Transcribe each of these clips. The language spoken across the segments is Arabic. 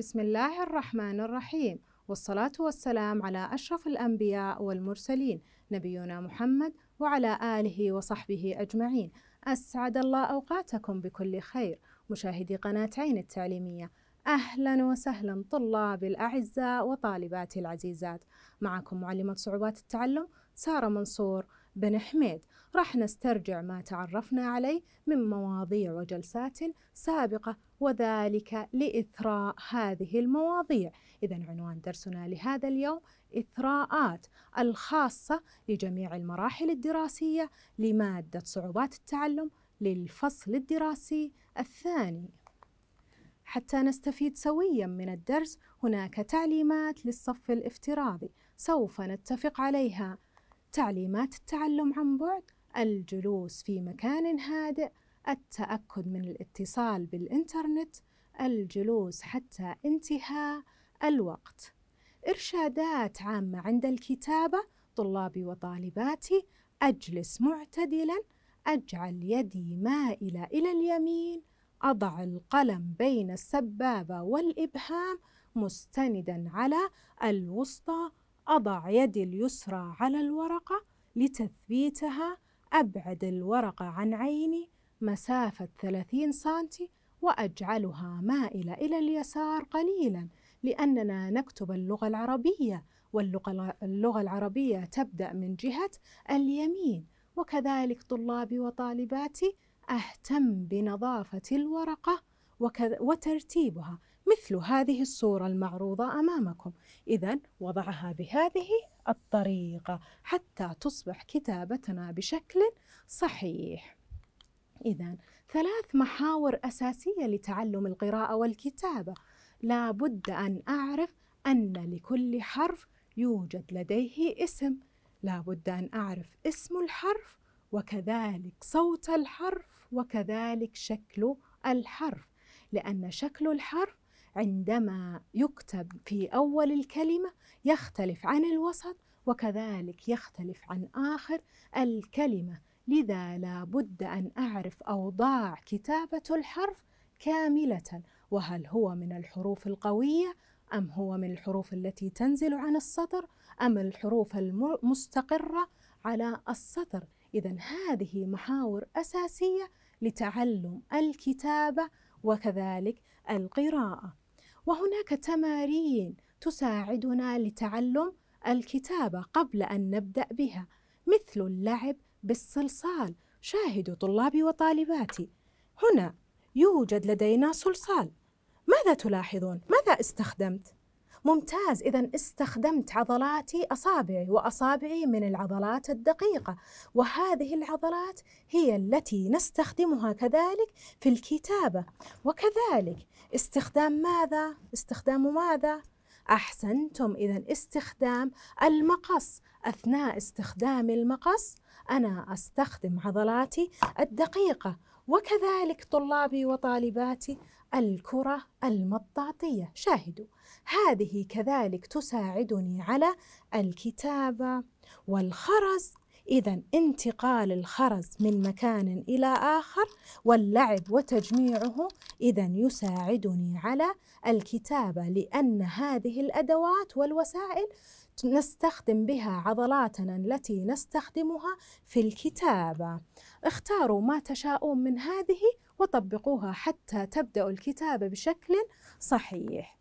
بسم الله الرحمن الرحيم والصلاة والسلام على أشرف الأنبياء والمرسلين نبينا محمد وعلى آله وصحبه أجمعين أسعد الله أوقاتكم بكل خير مشاهدي قناة عين التعليمية أهلا وسهلا طلابي الأعزاء وطالباتي العزيزات معكم معلمة صعوبات التعلم سارة منصور بن حميد راح نسترجع ما تعرفنا عليه من مواضيع وجلسات سابقة وذلك لإثراء هذه المواضيع إذا عنوان درسنا لهذا اليوم إثراءات الخاصة لجميع المراحل الدراسية لمادة صعوبات التعلم للفصل الدراسي الثاني حتى نستفيد سويا من الدرس هناك تعليمات للصف الافتراضي سوف نتفق عليها تعليمات التعلم عن بعد الجلوس في مكان هادئ التأكد من الاتصال بالإنترنت الجلوس حتى انتهاء الوقت إرشادات عامة عند الكتابة طلابي وطالباتي أجلس معتدلا أجعل يدي مائلة إلى اليمين أضع القلم بين السبابة والإبهام مستندا على الوسطى أضع يدي اليسرى على الورقة لتثبيتها أبعد الورقة عن عيني مسافة 30 سنتي وأجعلها مائلة إلى اليسار قليلا لأننا نكتب اللغة العربية واللغة العربية تبدأ من جهة اليمين وكذلك طلابي وطالباتي أهتم بنظافة الورقة وترتيبها مثل هذه الصورة المعروضة أمامكم إذا وضعها بهذه الطريقة حتى تصبح كتابتنا بشكل صحيح إذا ثلاث محاور أساسية لتعلم القراءة والكتابة لا بد أن أعرف أن لكل حرف يوجد لديه اسم لا بد أن أعرف اسم الحرف وكذلك صوت الحرف وكذلك شكل الحرف لأن شكل الحرف عندما يكتب في أول الكلمة يختلف عن الوسط وكذلك يختلف عن آخر الكلمة لذا لا بد أن أعرف أوضاع كتابة الحرف كاملة وهل هو من الحروف القوية أم هو من الحروف التي تنزل عن السطر أم الحروف المستقرة على السطر إذا هذه محاور أساسية لتعلم الكتابة وكذلك القراءة وهناك تمارين تساعدنا لتعلم الكتابة قبل أن نبدأ بها مثل اللعب بالصلصال شاهدوا طلابي وطالباتي هنا يوجد لدينا صلصال ماذا تلاحظون؟ ماذا استخدمت؟ ممتاز إذا استخدمت عضلاتي أصابعي وأصابعي من العضلات الدقيقة وهذه العضلات هي التي نستخدمها كذلك في الكتابة وكذلك استخدام ماذا؟ استخدام ماذا؟ أحسنتم إذا استخدام المقص أثناء استخدام المقص أنا أستخدم عضلاتي الدقيقة وكذلك طلابي وطالباتي الكرة المطاطية شاهدوا هذه كذلك تساعدني على الكتابة والخرز إذا انتقال الخرز من مكان إلى آخر واللعب وتجميعه إذا يساعدني على الكتابة لأن هذه الأدوات والوسائل نستخدم بها عضلاتنا التي نستخدمها في الكتابة اختاروا ما تشاءون من هذه وطبقوها حتى تبدأوا الكتابة بشكل صحيح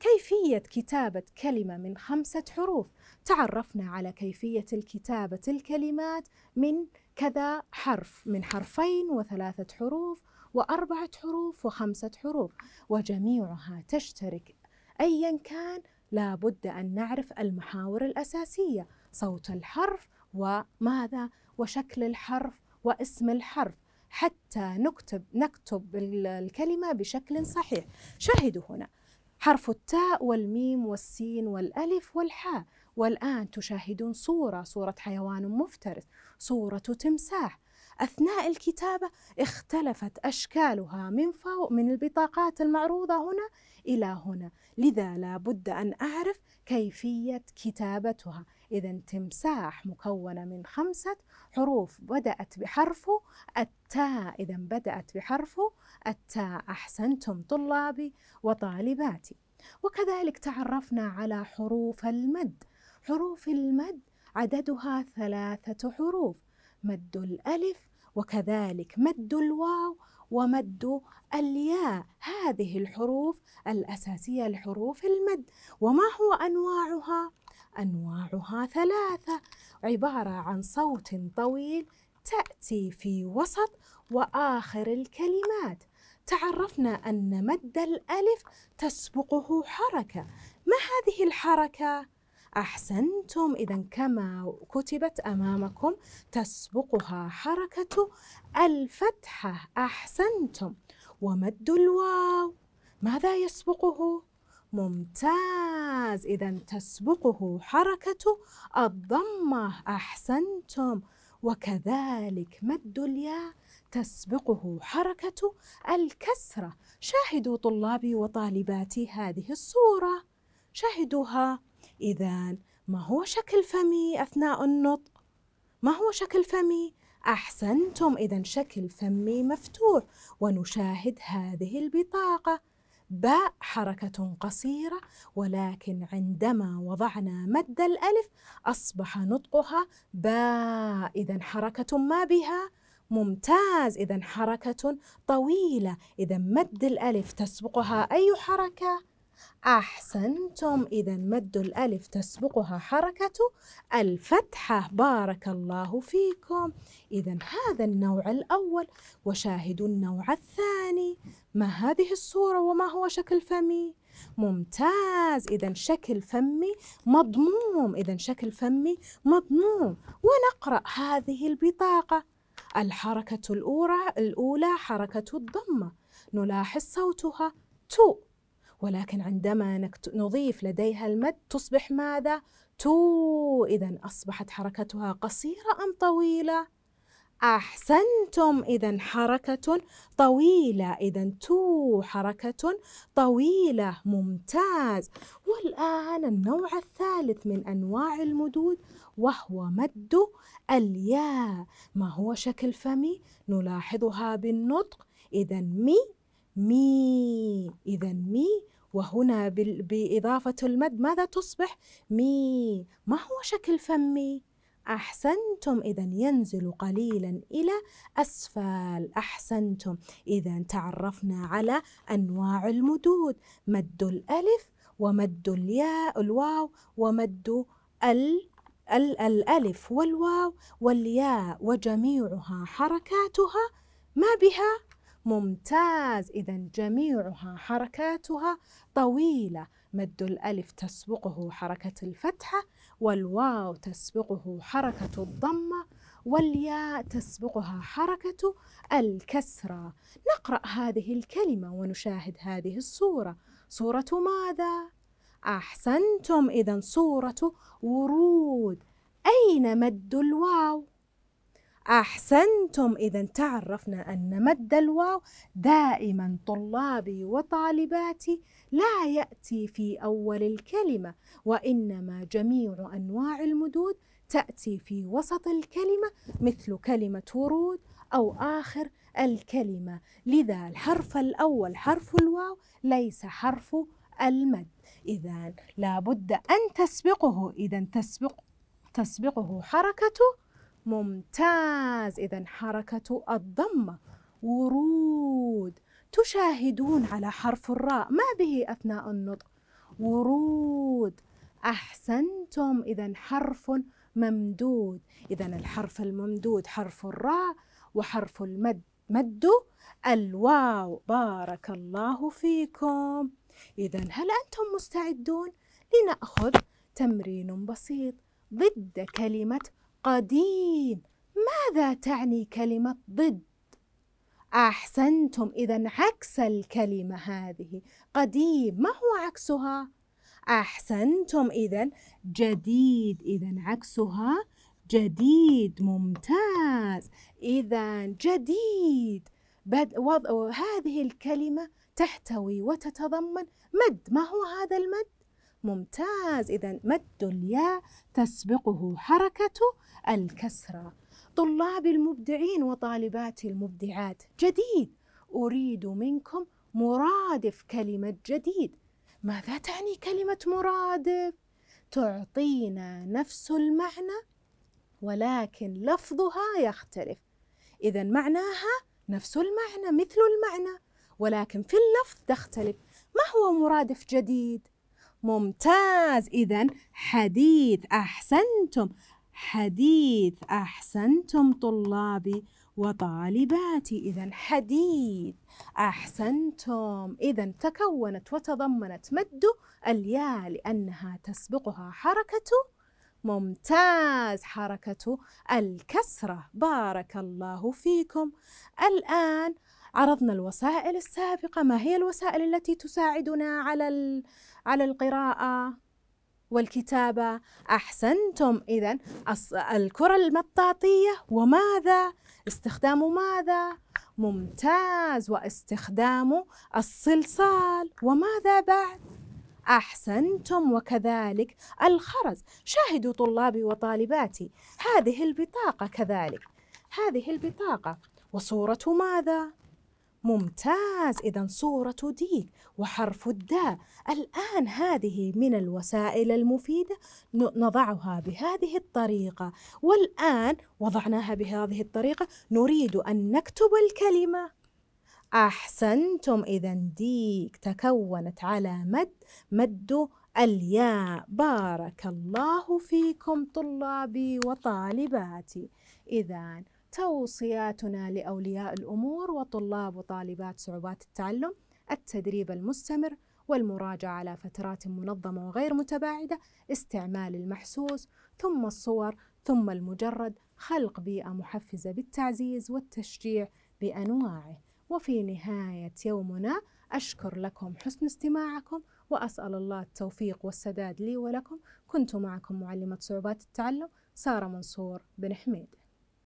كيفية كتابة كلمة من خمسة حروف تعرفنا على كيفية الكتابة الكلمات من كذا حرف من حرفين وثلاثة حروف وأربعة حروف وخمسة حروف وجميعها تشترك أيا كان لابد أن نعرف المحاور الأساسية صوت الحرف وماذا وشكل الحرف واسم الحرف حتى نكتب نكتب الكلمة بشكل صحيح شاهدوا هنا حرف التاء والميم والسين والألف والحاء والآن تشاهدون صورة صورة حيوان مفترس صورة تمساح أثناء الكتابة اختلفت أشكالها من فوق من البطاقات المعروضة هنا إلى هنا لذا لا بد أن أعرف كيفية كتابتها إذا تمساح مكونة من خمسة حروف بدأت بحرفه التاء إذا بدأت بحرفه التاء أحسنتم طلابي وطالباتي وكذلك تعرفنا على حروف المد حروف المد عددها ثلاثة حروف مد الألف وكذلك مد الواو ومد الياء هذه الحروف الأساسية لحروف المد وما هو أنواعها أصابعها ثلاثة عبارة عن صوت طويل تأتي في وسط وآخر الكلمات تعرفنا أن مد الألف تسبقه حركة ما هذه الحركة؟ أحسنتم إذا كما كتبت أمامكم تسبقها حركة الفتحة أحسنتم ومد الواو ماذا يسبقه؟ ممتاز إذا تسبقه حركة الضمة أحسنتم وكذلك مد الياء تسبقه حركة الكسرة شاهدوا طلابي وطالباتي هذه الصورة شاهدوها إذا ما هو شكل فمي أثناء النطق؟ ما هو شكل فمي؟ أحسنتم إذا شكل فمي مفتوح ونشاهد هذه البطاقة باء حركة قصيرة ولكن عندما وضعنا مد الألف أصبح نطقها باء إذا حركة ما بها ممتاز إذا حركة طويلة إذا مد الألف تسبقها أي حركة أحسنتم إذا مد الألف تسبقها حركة الفتحة بارك الله فيكم إذا هذا النوع الأول وشاهدوا النوع الثاني ما هذه الصورة وما هو شكل فمي؟ ممتاز إذا شكل فمي مضموم إذا شكل فمي مضموم ونقرأ هذه البطاقة الحركة الأولى الأولى حركة الضمة نلاحظ صوتها تو ولكن عندما نضيف لديها المد تصبح ماذا؟ تو إذا أصبحت حركتها قصيرة أم طويلة؟ أحسنتم إذا حركة طويلة إذا تو حركة طويلة ممتاز والآن النوع الثالث من أنواع المدود وهو مد الياء ما هو شكل فمي نلاحظها بالنطق إذا مي مي إذا مي وهنا بإضافة المد ماذا تصبح مي ما هو شكل فمي أحسنتم إذا ينزل قليلا إلى أسفل أحسنتم إذا تعرفنا على أنواع المدود مد الألف ومد الياء الواو ومد ال الألف والواو والياء وجميعها حركاتها ما بها ممتاز إذا جميعها حركاتها طويلة مد الألف تسبقه حركة الفتحة والواو تسبقه حركة الضمة والياء تسبقها حركة الكسرة نقرأ هذه الكلمة ونشاهد هذه الصورة صورة ماذا؟ أحسنتم إذا صورة ورود أين مد الواو؟ أحسنتم إذا تعرفنا أن مد الواو دائما طلابي وطالباتي لا يأتي في أول الكلمة وإنما جميع أنواع المدود تأتي في وسط الكلمة مثل كلمة ورود أو آخر الكلمة لذا الحرف الأول حرف الواو ليس حرف المد إذا لابد أن تسبقه إذا تسبق تسبقه حركته ممتاز إذا حركة الضمة ورود تشاهدون على حرف الراء ما به أثناء النطق ورود أحسنتم إذا حرف ممدود إذا الحرف الممدود حرف الراء وحرف المد مد الواو بارك الله فيكم إذا هل أنتم مستعدون لنأخذ تمرين بسيط ضد كلمة قديم ماذا تعني كلمة ضد؟ أحسنتم إذا عكس الكلمة هذه قديم ما هو عكسها؟ أحسنتم إذا جديد إذا عكسها جديد ممتاز إذا جديد بد... وض... هذه الكلمة تحتوي وتتضمن مد ما هو هذا المد؟ ممتاز إذا مد الياء تسبقه حركة الكسرة طلاب المبدعين وطالبات المبدعات جديد أريد منكم مرادف كلمة جديد ماذا تعني كلمة مرادف؟ تعطينا نفس المعنى ولكن لفظها يختلف إذا معناها نفس المعنى مثل المعنى ولكن في اللفظ تختلف ما هو مرادف جديد؟ ممتاز إذا حديث أحسنتم حديث أحسنتم طلابي وطالباتي إذا حديث أحسنتم إذا تكونت وتضمنت مد الياء لأنها تسبقها حركة ممتاز حركة الكسرة بارك الله فيكم الآن عرضنا الوسائل السابقة ما هي الوسائل التي تساعدنا على على القراءة والكتابة أحسنتم إذا الكرة المطاطية وماذا استخدام ماذا ممتاز واستخدام الصلصال وماذا بعد أحسنتم وكذلك الخرز شاهدوا طلابي وطالباتي هذه البطاقة كذلك هذه البطاقة وصورة ماذا؟ ممتاز إذا صورة ديك وحرف الداء الآن هذه من الوسائل المفيدة نضعها بهذه الطريقة والآن وضعناها بهذه الطريقة نريد أن نكتب الكلمة أحسنتم إذا ديك تكونت على مد مد الياء بارك الله فيكم طلابي وطالباتي إذا توصياتنا لأولياء الأمور وطلاب وطالبات صعوبات التعلم التدريب المستمر والمراجعة على فترات منظمة وغير متباعدة استعمال المحسوس ثم الصور ثم المجرد خلق بيئة محفزة بالتعزيز والتشجيع بأنواعه وفي نهاية يومنا أشكر لكم حسن استماعكم وأسأل الله التوفيق والسداد لي ولكم كنت معكم معلمة صعوبات التعلم سارة منصور بن حميد